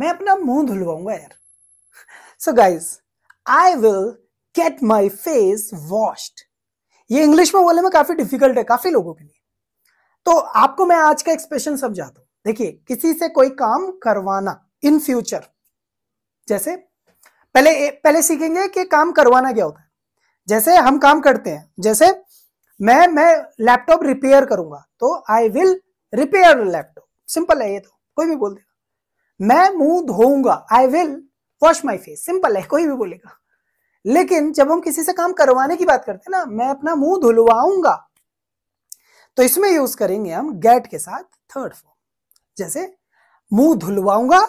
मैं अपना मुंह धुलवाऊंगा यार so guys I will get my face washed ये इंग्लिश में बोलने में काफी डिफिकल्ट है काफी लोगों के लिए तो आपको मैं आज का एक्सप्रेशन समझाता दू देखिए किसी से कोई काम करवाना इन फ्यूचर जैसे पहले पहले सीखेंगे कि काम करवाना क्या होता है जैसे हम काम करते हैं जैसे मैं मैं लैपटॉप रिपेयर करूंगा तो I will repair laptop simple है ये तो कोई भी बोल दे मैं मुंह धोऊंगा I will wash my face simple है कोई भी बोलेगा लेकिन जब हम किसी से काम करवाने की बात करते हैं ना मैं अपना मुंह धुलवाऊंगा तो इसमें यूज करेंगे हम गेट के साथ थर्ड फॉर्म जैसे मुंह धुलवाऊंगा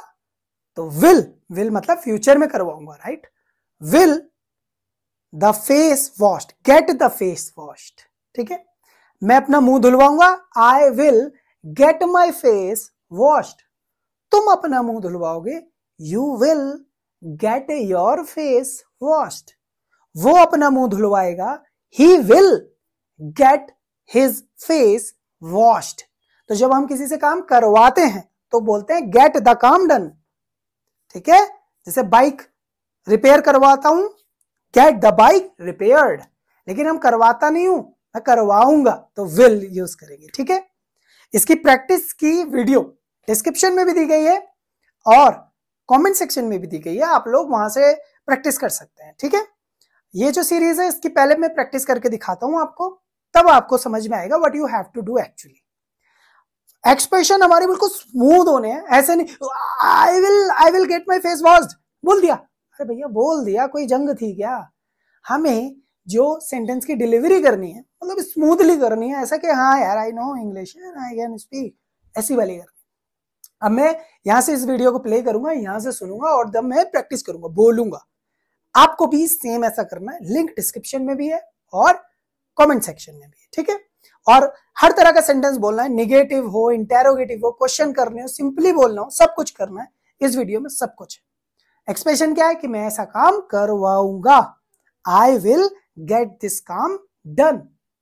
तो विल विल मतलब फ्यूचर में करवाऊंगा right will the face washed get the face washed ठीक है मैं अपना मुंह धुलवाऊंगा I will get my face washed तुम अपना मुंह धुलवाओगे you will get your face washed वो अपना मुंह धुलवाएगा he will get his face washed तो जब हम किसी से काम करवाते हैं तो बोलते हैं गेट द काम डन ठीक है जैसे बाइक रिपेयर करवाता हूं गेट द बाइक रिपेयर्ड लेकिन हम करवाता नहीं हूं मैं करवाऊंगा तो विल यूज करेंगे ठीक है इसकी प्रैक्टिस की वीडियो डिस्क्रिप्शन में भी दी गई है और कमेंट सेक्शन में भी दी गई है आप लोग वहां से प्रैक्टिस कर सकते हैं ठीक है ये जो सीरीज है इसकी पहले मैं प्रैक्टिस करके दिखाता हूं आपको तब आपको समझ में आएगा what you have to do actually expression हमारे बिल्कुल स्मूथ होने हैं ऐसे नहीं I will I will get my face wash बोल दिया अरे भैया बोल दिया कोई जंग थी क्या हमें जो सेंटेंस की डिलीवरी करनी है मतलब स्मूथली करनी है ऐसा कि हाँ यार I know English I can speak ऐसी वाली करनी अब मैं यहां से इस वीडियो को प्ले करूंगा यहां से सुनूंगा और जब मैं प्रैक्टिस करूंगा बोलूंगा आपको भी सेम ऐसा करना है लिंक डिस्क्रिप्शन में भी है और कमेंट सेक्शन में भी है ठीक है और हर तरह का सेंटेंस बोलना है निगेटिव हो इंटेरोगेटिव हो क्वेश्चन करने हो सिंपली बोलना हो सब कुछ करना है इस वीडियो में सब कुछ है एक्सप्रेशन क्या है कि मैं ऐसा काम करवाऊंगा आई विल गेट दिस काम डन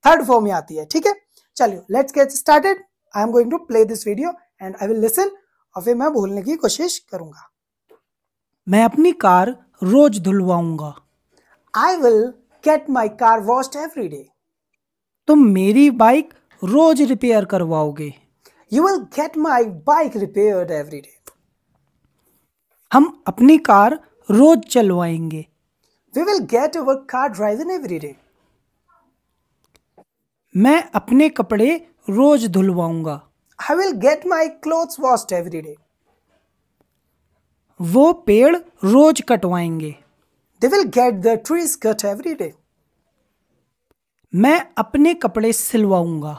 थर्ड फॉर्म में आती है ठीक है चलिए let's get started I am going to play this video and I will listen और फिर मैं भूलने की कोशिश करूंगा मैं अपनी कार रोज धुलवाऊंगा I will get my car washed every day तुम मेरी बाइक रोज रिपेयर करवाओगे you will get my bike repair every day हम अपनी car rose चलवाएंगे we will get our car in every day मैं अपने कपड़े रोज धुलवाऊंगा I will get my cloth washed every day वो पेड़ रोज कटवाएंगे they will get the trees cut every day मैं अपने कपड़े सिलवाऊंगा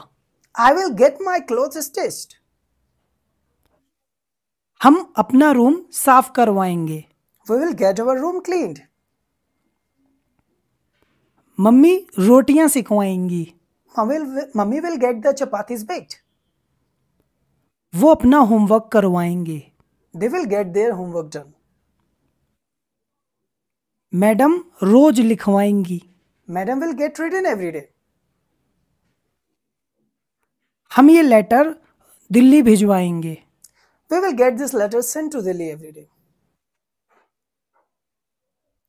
I will get my cloth stitched हम अपना रूम साफ करवाएंगे we will get our room clean mummy रोटियां सिखवाएंगी mummy will get the chapatis baked वो अपना होमवर्क करवाएंगे they will gate their homework done madam रोज लिखवाएंगी madam will get written every day हम ये लेटर दिल्ली भिजवाएंगे we will get this letter send to Delhi every day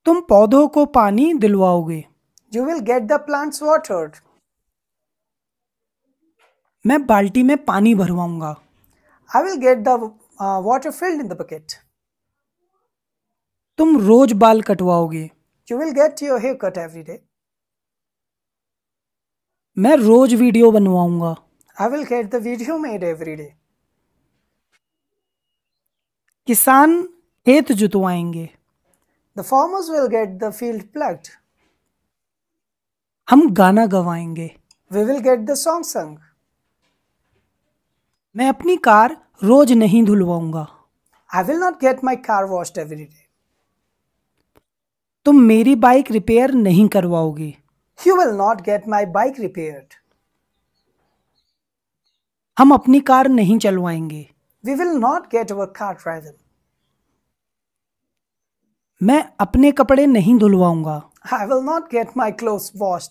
तुम पौधों को पानी दिलवाओगे you will get the plants watered मैं बाल्टी में पानी भरवाऊंगा I will get the water filled in the bucket तुम रोज बाल कटवाओगे you will get your hair cut every day मैं रोज वीडियो बनवाऊंगा आई will get the video made every day किसान खेत जुतवाएंगे the farmers will get the field plugged हम गाना गवाएंगे we will get the song sung मैं अपनी कार रोज नहीं धुलवाऊंगा I will not get my car wash every day तुम मेरी बाइक रिपेयर नहीं करवाओगे you will not get my bike repair हम अपनी कार नहीं चलवाएंगे we will not get our car driver मैं अपने कपड़े नहीं धुलवाऊंगा I will not get my cloth wash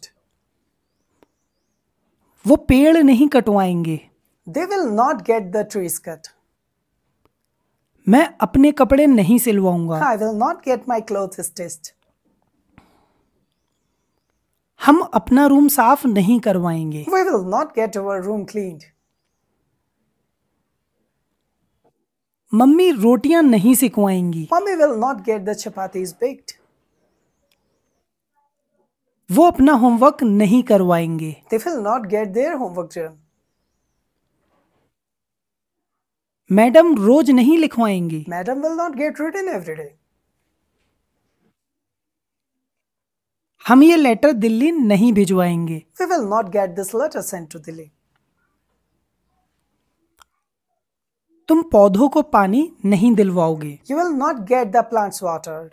वो पेड़ नहीं कटवाएंगे they will not get the trees cut मैं अपने कपड़े नहीं सिलवाऊंगा I will not get my cloth stitched हम अपना रूम साफ नहीं करवाएंगे we will not get our room clean mummy रोटियां नहीं सिखवाएंगी mummy will not get the is baked वो अपना होमवर्क नहीं करवाएंगे they will not get their homework done madam रोज नहीं लिखवाएंगी madam will not get written every day हम ये लेटर दिल्ली नहीं भिजवाएंगे we will not get this letter sent to Delhi तुम पौधों को पानी नहीं दिलवाओगे you will not get the plants watered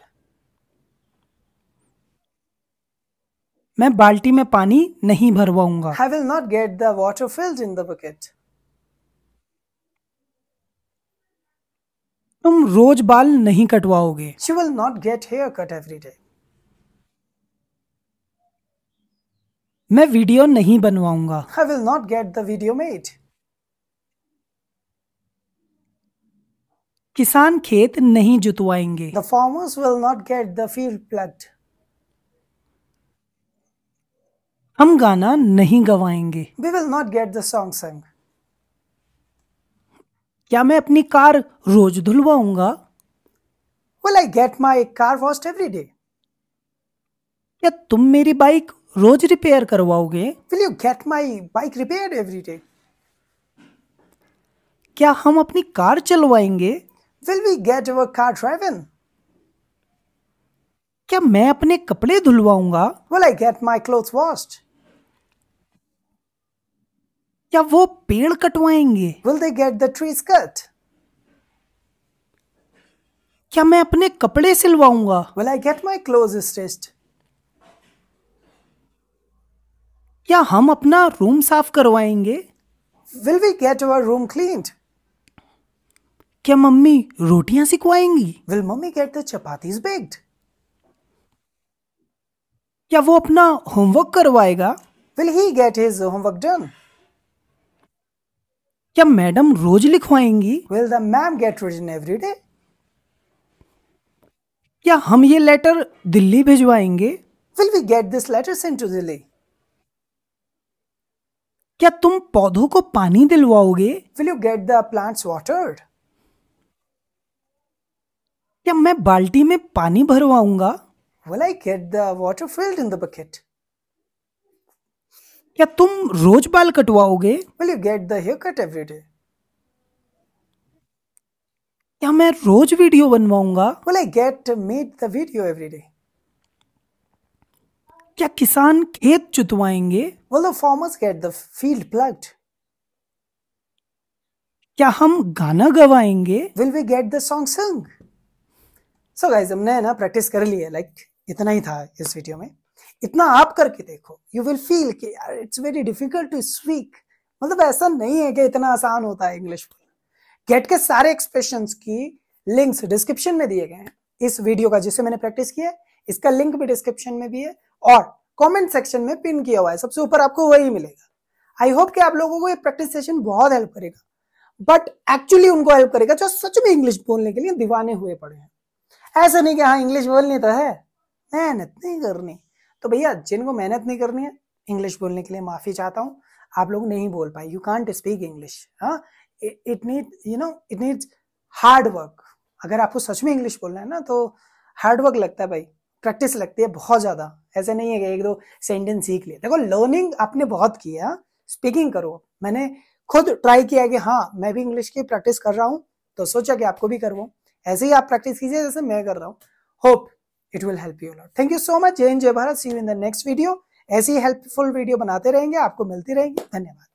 मैं बाल्टी में पानी नहीं भरवाऊंगा I will not get the water filled in the bucket तुम रोज बाल नहीं कटवाओगे she will not get hair cut every day मैं वीडियो नहीं बनवाऊंगा आई will not get the video made किसान खेत नहीं जुतवाएंगे the farmers will not get the field plugged हम गाना नहीं गवाएंगे we will not get the song sung क्या मैं अपनी कार रोज धुलवाऊंगा well I get my car washed every day क्या तुम मेरी बाइक रोज रिपेयर करवाओगे will you get my bike repair every day क्या हम अपनी कार चलवाएंगे will we get our car driven क्या मैं अपने कपड़े धुलवाऊंगा will I get my cloth washed क्या वो पेड़ कटवाएंगे will they get the trees cut क्या मैं अपने कपड़े सिलवाऊंगा will I get my clothes stitched क्या हम अपना रूम साफ करवाएंगे will we get our room clean क्या मम्मी रोटियां सिखवाएंगी will mummy get the chapatis baked क्या वो अपना होमवर्क करवाएगा will he get his homework done क्या मैडम रोज लिखवाएंगी will the ma'am get written every day क्या हम ये लेटर दिल्ली भिजवाएंगे will we get this letter sent to Delhi क्या तुम पौधों को पानी दिलवाओगे will you get the plants watered क्या मैं बाल्टी में पानी भरवाऊंगा will I get the water filled in the bucket क्या तुम रोज बाल कटवाओगे will you get the hair cut every day क्या मैं रोज वीडियो बनवाऊंगा will I get made the video every day क्या किसान खेत जुतवाएंगे will the farmers get the field plugged क्या हम गाना गवाएंगे will we get the song sing so guys हमने ना प्रैक्टिस कर ली है लाइक like, इतना ही था इस वीडियो में इतना आप करके देखो यू विल फील कि it's very difficult to speak मतलब ऐसा नहीं है कि इतना आसान होता है इंग्लिश गेट के सारे एक्सप्रेशन की लिंक्स डिस्क्रिप्शन में दिए गए हैं इस वीडियो का जिसे मैंने प्रैक्टिस किया है इसका लिंक भी डिस्क्रिप्शन में भी है और कमेंट सेक्शन में पिन किया हुआ है सबसे ऊपर आपको वही मिलेगा आई होप कि आप लोगों को ये प्रैक्टिस सेशन बहुत हेल्प करेगा बट एक्चुअली उनको हेल्प करेगा जो सच में इंग्लिश बोलने के लिए दीवाने हुए पड़े हैं ऐसा नहीं कि हाँ इंग्लिश बोलनी तो है मेहनत नहीं करनी तो भैया जिनको मेहनत नहीं करनी है इंग्लिश बोलने के लिए माफ़ी चाहता हूँ आप लोग नहीं बोल पाए यू कांट स्पीक इंग्लिश हाँ it need you know it needs hard work अगर आपको सच में इंग्लिश बोलना है ना तो हार्ड वर्क लगता है भाई प्रैक्टिस लगती है बहुत ज़्यादा ऐसे नहीं है कि एक दो सेंटेंस सीख लिए देखो लर्निंग आपने बहुत किया हाँ? स्पीकिंग करो मैंने खुद ट्राई किया कि हाँ मैं भी इंग्लिश की प्रैक्टिस कर रहा हूँ तो सोचा कि आपको भी करवाऊँ ऐसे ही आप प्रैक्टिस कीजिए जैसे मैं कर रहा हूँ hope it will help you lot thank you so much जय हिंद जय Bharat see you in the next video ऐसी हेल्पफुल वीडियो बनाते रहेंगे आपको मिलती रहेंगी धन्यवाद